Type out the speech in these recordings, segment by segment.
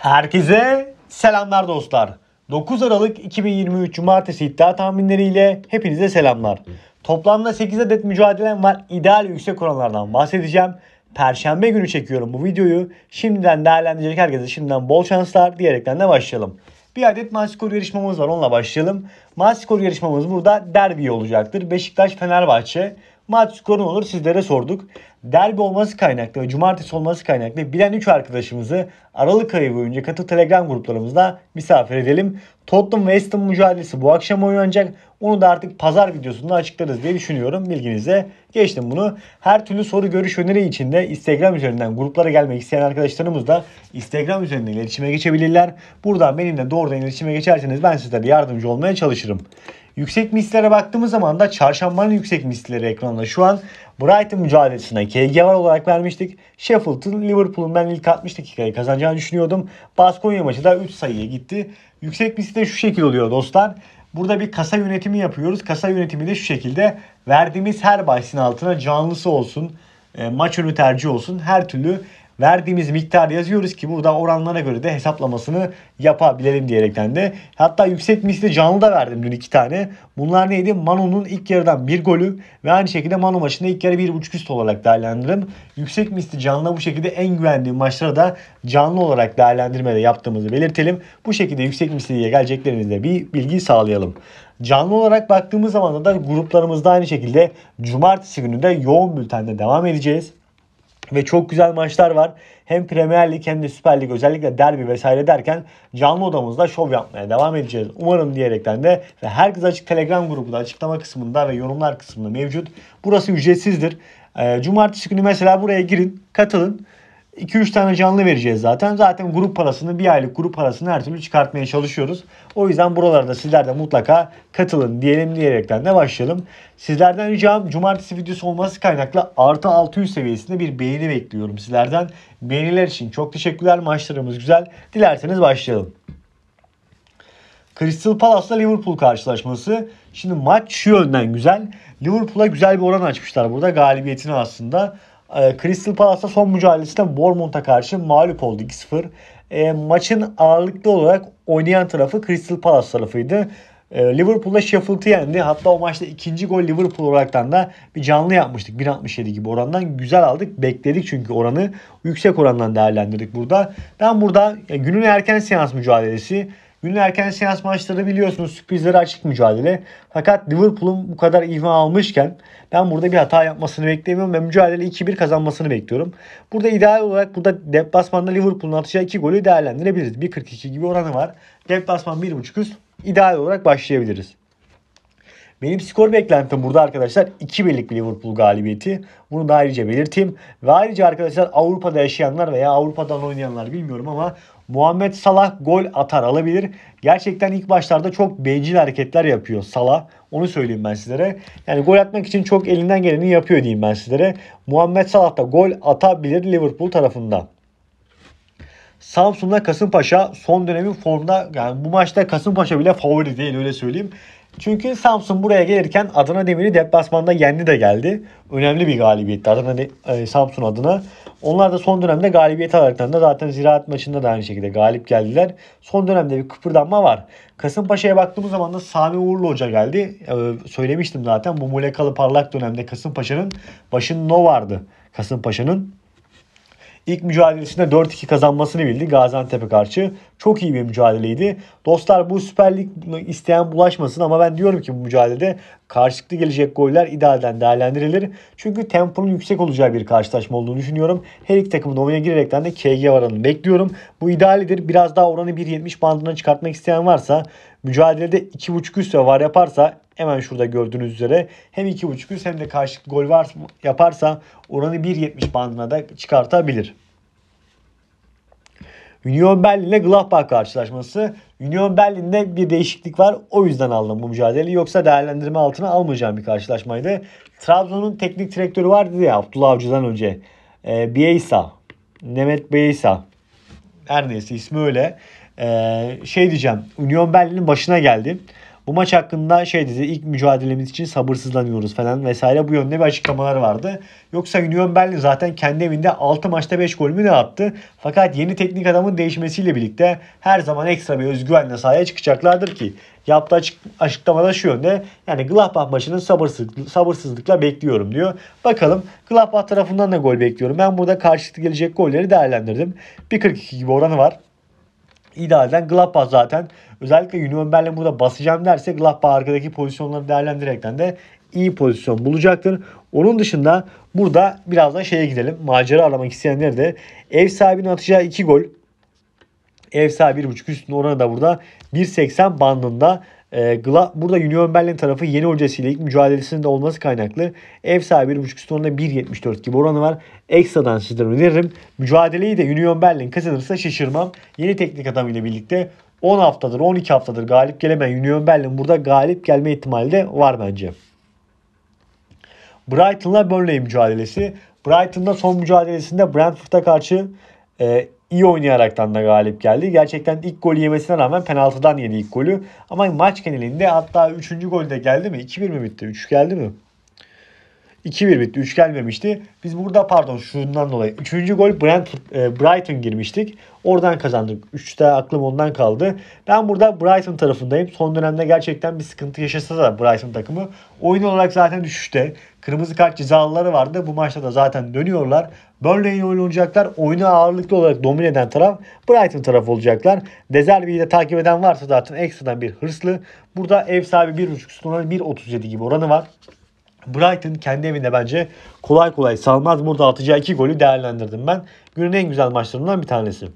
Herkese selamlar dostlar. 9 Aralık 2023 Cumartesi iddia tahminleriyle hepinize selamlar. Toplamda 8 adet mücadelem var. İdeal yüksek oranlardan bahsedeceğim. Perşembe günü çekiyorum bu videoyu. Şimdiden değerlendirecek herkese şimdiden bol şanslar diyerekten de başlayalım. Bir adet maç skoru yarışmamız var onunla başlayalım. Maç skoru yarışmamız burada derbi olacaktır. Beşiktaş Fenerbahçe. Maç skoru olur sizlere sorduk. Derbi olması kaynaklı ve cumartesi olması kaynaklı bilen 3 arkadaşımızı Aralık ayı boyunca katı Telegram gruplarımızda misafir edelim. Tottenham West Ham mücadelesi bu akşam oynanacak. Onu da artık pazar videosunda açıklarız diye düşünüyorum. Bilginize geçtim bunu. Her türlü soru görüş öneri için de Instagram üzerinden gruplara gelmek isteyen arkadaşlarımız da Instagram üzerinden iletişime geçebilirler. Buradan benimle doğrudan iletişime geçerseniz ben sizlere yardımcı olmaya çalışırım. Yüksek mislere baktığımız zaman da çarşambanın yüksek mislere ekranda. Şu an Brighton mücadelesine KG var olarak vermiştik. Sheffield'ın Liverpool'un ben ilk 60 dakikayı kazanacağını düşünüyordum. Baskonya maçı da 3 sayıya gitti. Yüksek misli de şu şekil oluyor dostlar. Burada bir kasa yönetimi yapıyoruz. Kasa yönetimi de şu şekilde. Verdiğimiz her bahsin altına canlısı olsun, e, maç önü tercih olsun. Her türlü verdiğimiz miktarı yazıyoruz ki burada oranlara göre de hesaplamasını yapabilelim diyerekten de. Hatta yüksek misli canlı da verdim dün iki tane. Bunlar neydi? Manun'un ilk yarıdan bir golü ve aynı şekilde Manu maçında ilk yarı bir buçuk üst olarak değerlendirdim. Yüksek misli canlı bu şekilde en güvendiğim maçlara da canlı olarak değerlendirmede yaptığımızı belirtelim. Bu şekilde yüksek misliye geleceklerimizde bir bilgi sağlayalım. Canlı olarak baktığımız zaman da gruplarımızda aynı şekilde cumartesi günü de yoğun bültende devam edeceğiz ve çok güzel maçlar var. Hem Premier Lig hem de Süper Lig özellikle derbi vesaire derken canlı odamızda şov yapmaya devam edeceğiz. Umarım diyerekten de ve herkes açık Telegram grubunda açıklama kısmında ve yorumlar kısmında mevcut. Burası ücretsizdir. Ee, cumartesi günü mesela buraya girin, katılın. 2-3 tane canlı vereceğiz zaten. Zaten grup parasını bir aylık grup parasını her türlü çıkartmaya çalışıyoruz. O yüzden buralarda sizler de mutlaka katılın diyelim diyerekten de başlayalım. Sizlerden ricam cumartesi videosu olması kaynaklı artı 600 seviyesinde bir beğeni bekliyorum sizlerden. Beğeniler için çok teşekkürler. Maçlarımız güzel. Dilerseniz başlayalım. Crystal Palace Liverpool karşılaşması. Şimdi maç şu yönden güzel. Liverpool'a güzel bir oran açmışlar burada galibiyetini aslında. Ee, Crystal Palace'a son mücadelesinde Bournemouth'a karşı mağlup oldu 2-0. E, ee, maçın ağırlıklı olarak oynayan tarafı Crystal Palace tarafıydı. E, Liverpool'da Sheffield'ı yendi. Hatta o maçta ikinci gol Liverpool olaraktan da bir canlı yapmıştık. 1.67 gibi orandan güzel aldık. Bekledik çünkü oranı. Yüksek orandan değerlendirdik burada. Ben burada e, günün erken seans mücadelesi Günün erken seans maçları biliyorsunuz sürprizlere açık mücadele. Fakat Liverpool'un bu kadar ivme almışken ben burada bir hata yapmasını beklemiyorum ve mücadele 2-1 kazanmasını bekliyorum. Burada ideal olarak burada deplasmanda Liverpool'un atacağı 2 golü değerlendirebiliriz. 1.42 gibi oranı var. Deplasman 1.5 üst ideal olarak başlayabiliriz. Benim skor beklentim burada arkadaşlar 2 birlik bir Liverpool galibiyeti. Bunu da ayrıca belirteyim. Ve ayrıca arkadaşlar Avrupa'da yaşayanlar veya Avrupa'dan oynayanlar bilmiyorum ama Muhammed Salah gol atar alabilir. Gerçekten ilk başlarda çok bencil hareketler yapıyor Salah. Onu söyleyeyim ben sizlere. Yani gol atmak için çok elinden geleni yapıyor diyeyim ben sizlere. Muhammed Salah da gol atabilir Liverpool tarafında. Samsun'da Kasımpaşa son dönemin formda yani bu maçta Kasımpaşa bile favori değil öyle söyleyeyim. Çünkü Samsun buraya gelirken Adana Demir'i deplasmanda yendi de geldi. Önemli bir galibiyetti Adana e, Samsun adına. Onlar da son dönemde galibiyet alaraktan da zaten ziraat maçında da aynı şekilde galip geldiler. Son dönemde bir kıpırdanma var. Kasımpaşa'ya baktığımız zaman da Sami Uğurlu Hoca geldi. Ee, söylemiştim zaten bu mulekalı parlak dönemde Kasımpaşa'nın başında o vardı. Kasımpaşa'nın İlk mücadelesinde 4-2 kazanmasını bildi Gaziantep'e karşı. Çok iyi bir mücadeleydi. Dostlar bu Süper Lig isteyen bulaşmasın ama ben diyorum ki bu mücadelede karşılıklı gelecek goller idealden değerlendirilir. Çünkü temponun yüksek olacağı bir karşılaşma olduğunu düşünüyorum. Her iki takımın oyuna girerekten de KG varanı bekliyorum. Bu idealidir. Biraz daha oranı 1.70 bandına çıkartmak isteyen varsa mücadelede 2.5 üst ve var yaparsa hemen şurada gördüğünüz üzere hem 2.5 üst hem de karşılıklı gol var yaparsa oranı 1.70 bandına da çıkartabilir. Union Berlin'le Gladbach karşılaşması. Union Berlin'de bir değişiklik var. O yüzden aldım bu mücadeleyi. Yoksa değerlendirme altına almayacağım bir karşılaşmaydı. Trabzon'un teknik direktörü vardı ya Abdullah Avcı'dan önce. E, ee, Bieysa. Mehmet Bieysa. Her neyse ismi öyle. E, şey diyeceğim. Union Berlin'in başına geldi. Bu maç hakkında şey dedi ilk mücadelemiz için sabırsızlanıyoruz falan vesaire bu yönde bir açıklamalar vardı. Yoksa Union Berlin zaten kendi evinde 6 maçta 5 gol mü ne attı? Fakat yeni teknik adamın değişmesiyle birlikte her zaman ekstra bir özgüvenle sahaya çıkacaklardır ki yaptığı açık, açıklamada şu yönde yani Gladbach maçının sabırsızlık, sabırsızlıkla bekliyorum diyor. Bakalım Gladbach tarafından da gol bekliyorum. Ben burada karşılıklı gelecek golleri değerlendirdim. 1.42 gibi oranı var. İdealden Gladbach zaten özellikle Union Berlin burada basacağım derse Gladbach arkadaki pozisyonları değerlendirerekten de iyi pozisyon bulacaktır. Onun dışında burada birazdan şeye gidelim. Macera aramak isteyenler de ev sahibinin atacağı 2 gol. Ev sahibi 1.5 üstünde oranı da burada 1.80 bandında e, Gla burada Union Berlin tarafı yeni hocasıyla ilk mücadelesinde olması kaynaklı ev sahibi 1.5 sonunda 1.74 gibi oranı var. Ekstradan sizlere öneririm. Mücadeleyi de Union Berlin kazanırsa şaşırmam. Yeni teknik adamıyla birlikte 10 haftadır 12 haftadır galip gelemeyen Union Berlin burada galip gelme ihtimali de var bence. Brighton'la Burnley mücadelesi. Brighton'da son mücadelesinde Brentford'a karşı e, iyi oynayaraktan da galip geldi. Gerçekten ilk golü yemesine rağmen penaltıdan yedi ilk golü. Ama maç genelinde hatta 3. golde geldi mi? 2-1 mi bitti? 3 geldi mi? 2-1 bitti. 3 gelmemişti. Biz burada pardon şundan dolayı. üçüncü gol Brent e, Brighton girmiştik. Oradan kazandık. Üçte aklım ondan kaldı. Ben burada Brighton tarafındayım. Son dönemde gerçekten bir sıkıntı yaşasa da Brighton takımı oyun olarak zaten düşüşte. Kırmızı kart cezalıları vardı. Bu maçta da zaten dönüyorlar. Burnley'in olacaklar. Oyunu ağırlıklı olarak domine eden taraf Brighton tarafı olacaklar. Dezerbi'yi de takip eden varsa zaten ekstradan bir hırslı. Burada ev sahibi 1.5 1.37 gibi oranı var. Brighton kendi evinde bence kolay kolay salmaz. Burada atacağı iki golü değerlendirdim ben. Günün en güzel maçlarından bir tanesi.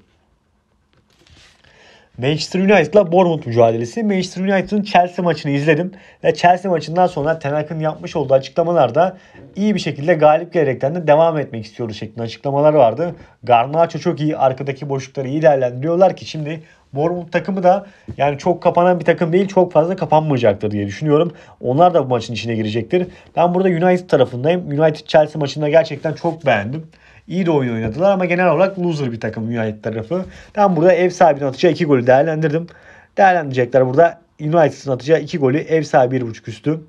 Manchester United'la Bournemouth mücadelesi. Manchester United'ın Chelsea maçını izledim ve Chelsea maçından sonra Ten yapmış olduğu açıklamalarda iyi bir şekilde galip gelerekten de devam etmek istiyoruz şeklinde açıklamalar vardı. Garnacho çok iyi, arkadaki boşlukları iyi değerlendiriyorlar ki şimdi Bournemouth takımı da yani çok kapanan bir takım değil çok fazla kapanmayacaktır diye düşünüyorum. Onlar da bu maçın içine girecektir. Ben burada United tarafındayım. United Chelsea maçında gerçekten çok beğendim iyi de oyun oynadılar ama genel olarak loser bir takım United tarafı. Ben burada ev sahibinin atacağı 2 golü değerlendirdim. Değerlendirecekler burada United'ın atacağı 2 golü ev sahibi 1.5 üstü.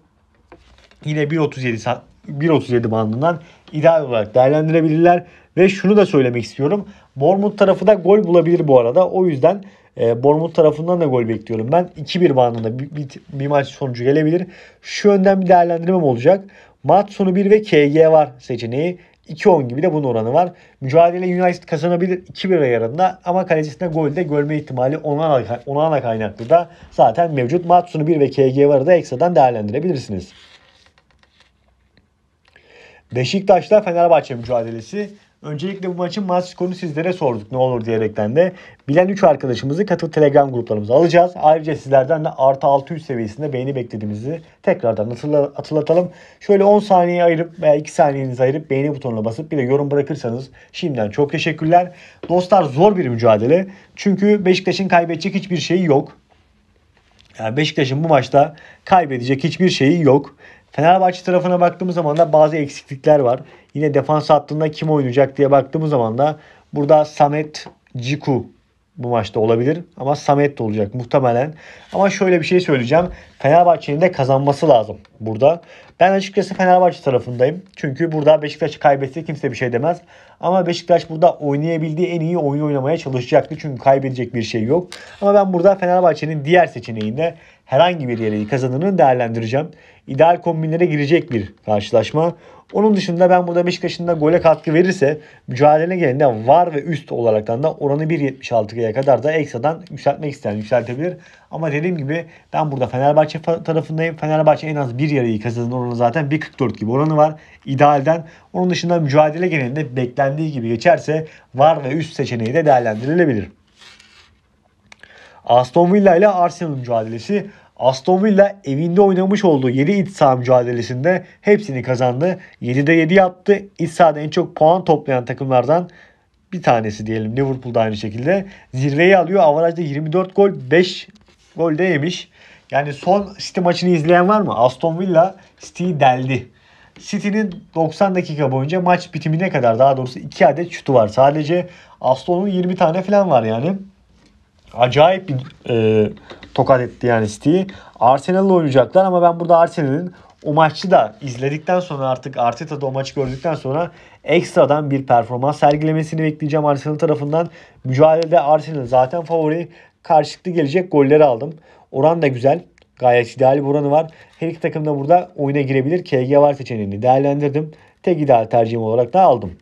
Yine 1.37 1.37 bandından ideal olarak değerlendirebilirler. Ve şunu da söylemek istiyorum. Bournemouth tarafı da gol bulabilir bu arada. O yüzden e, Bournemouth tarafından da gol bekliyorum. Ben 2-1 bandında bir, bir, bir maç sonucu gelebilir. Şu önden bir değerlendirmem olacak. Maç sonu 1 ve KG var seçeneği. 2-10 gibi de bunun oranı var. Mücadele United kazanabilir 2-1 ayarında ama kalecisine gol de görme ihtimali ona, ana kaynaklı da zaten mevcut. Matsun'u 1 ve KG var da ekstradan değerlendirebilirsiniz. Beşiktaş'la Fenerbahçe mücadelesi. Öncelikle bu maçın maç skorunu sizlere sorduk ne olur diyerekten de. Bilen 3 arkadaşımızı katıl Telegram gruplarımıza alacağız. Ayrıca sizlerden de artı 600 seviyesinde beğeni beklediğimizi tekrardan hatırlatalım. Şöyle 10 saniye ayırıp veya 2 saniyenizi ayırıp beğeni butonuna basıp bir de yorum bırakırsanız şimdiden çok teşekkürler. Dostlar zor bir mücadele. Çünkü Beşiktaş'ın kaybedecek hiçbir şeyi yok. Yani Beşiktaş'ın bu maçta kaybedecek hiçbir şeyi yok. Fenerbahçe tarafına baktığımız zaman da bazı eksiklikler var. Yine defans hattında kim oynayacak diye baktığımız zaman da burada Samet Ciku bu maçta olabilir. Ama Samet de olacak muhtemelen. Ama şöyle bir şey söyleyeceğim. Fenerbahçe'nin de kazanması lazım burada. Ben açıkçası Fenerbahçe tarafındayım. Çünkü burada Beşiktaş kaybetse kimse bir şey demez. Ama Beşiktaş burada oynayabildiği en iyi oyunu oynamaya çalışacaktı. Çünkü kaybedecek bir şey yok. Ama ben burada Fenerbahçe'nin diğer seçeneğinde herhangi bir yere kazanını değerlendireceğim ideal kombinlere girecek bir karşılaşma. Onun dışında ben burada Beşiktaş'ın da gole katkı verirse mücadele gelinde var ve üst olaraktan da oranı 1.76'ya kadar da ekstradan yükseltmek isteyen yükseltebilir. Ama dediğim gibi ben burada Fenerbahçe tarafındayım. Fenerbahçe en az bir yarayı kazanın oranı zaten 1.44 gibi oranı var idealden. Onun dışında mücadele genelinde beklendiği gibi geçerse var ve üst seçeneği de değerlendirilebilir. Aston Villa ile Arsenal mücadelesi. Aston Villa evinde oynamış olduğu 7 iç saha mücadelesinde hepsini kazandı. 7'de 7 yaptı. İç sahada en çok puan toplayan takımlardan bir tanesi diyelim. Liverpool da aynı şekilde. Zirveyi alıyor. Avarajda 24 gol 5 gol de yemiş. Yani son City maçını izleyen var mı? Aston Villa City'yi deldi. City'nin 90 dakika boyunca maç bitimine kadar daha doğrusu 2 adet şutu var. Sadece Aston'un 20 tane falan var yani acayip bir e, tokat etti yani City'yi. Arsenal'la oynayacaklar ama ben burada Arsenal'in o maçı da izledikten sonra artık Arteta o maçı gördükten sonra ekstradan bir performans sergilemesini bekleyeceğim Arsenal tarafından. Mücadelede Arsenal zaten favori. Karşılıklı gelecek golleri aldım. Oran da güzel. Gayet ideal bir oranı var. Her iki takım da burada oyuna girebilir. KG var seçeneğini değerlendirdim. Tek ideal tercihim olarak da aldım.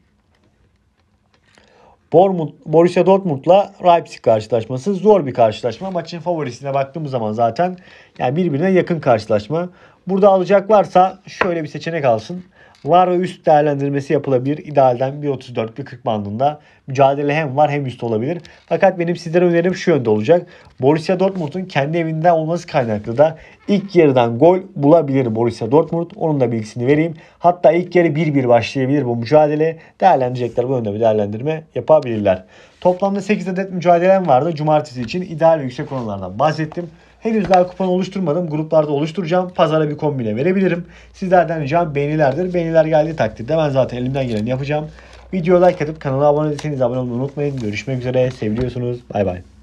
Bormund, Borussia Dortmund'la Leipzig karşılaşması zor bir karşılaşma. Maçın favorisine baktığımız zaman zaten yani birbirine yakın karşılaşma. Burada alacak varsa şöyle bir seçenek alsın var ve üst değerlendirmesi yapılabilir. İdealden 1.34, 1.40 bandında mücadele hem var hem üst olabilir. Fakat benim sizlere önerim şu yönde olacak. Borussia Dortmund'un kendi evinde olması kaynaklı da ilk yarıdan gol bulabilir Borussia Dortmund. Onun da bilgisini vereyim. Hatta ilk yarı 1-1 başlayabilir bu mücadele. Değerlendirecekler bu yönde bir değerlendirme yapabilirler. Toplamda 8 adet mücadelem vardı. Cumartesi için ideal ve yüksek oranlardan bahsettim. Henüz daha kupon oluşturmadım. Gruplarda oluşturacağım. Pazara bir kombine verebilirim. Sizlerden ricam beğenilerdir. Beğeniler geldiği takdirde ben zaten elimden geleni yapacağım. Videoya like atıp kanala abone değilseniz abone olmayı unutmayın. Görüşmek üzere. seviliyorsunuz, Bay bay.